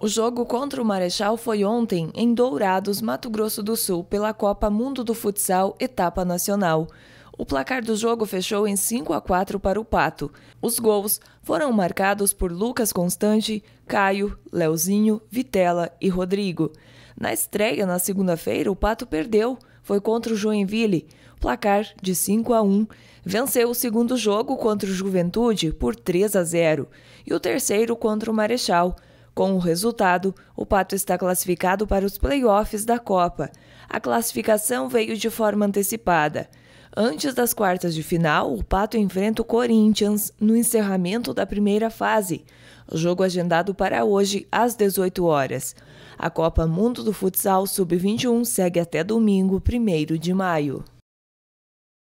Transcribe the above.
O jogo contra o Marechal foi ontem em Dourados, Mato Grosso do Sul, pela Copa Mundo do Futsal, etapa nacional. O placar do jogo fechou em 5 a 4 para o Pato. Os gols foram marcados por Lucas Constante, Caio, Leozinho, Vitela e Rodrigo. Na estreia na segunda-feira, o Pato perdeu. Foi contra o Joinville, placar de 5 a 1. Venceu o segundo jogo contra o Juventude por 3 a 0 e o terceiro contra o Marechal com o resultado, o Pato está classificado para os playoffs da Copa. A classificação veio de forma antecipada. Antes das quartas de final, o Pato enfrenta o Corinthians no encerramento da primeira fase. O jogo agendado para hoje às 18 horas. A Copa Mundo do Futsal Sub-21 segue até domingo, 1 de maio.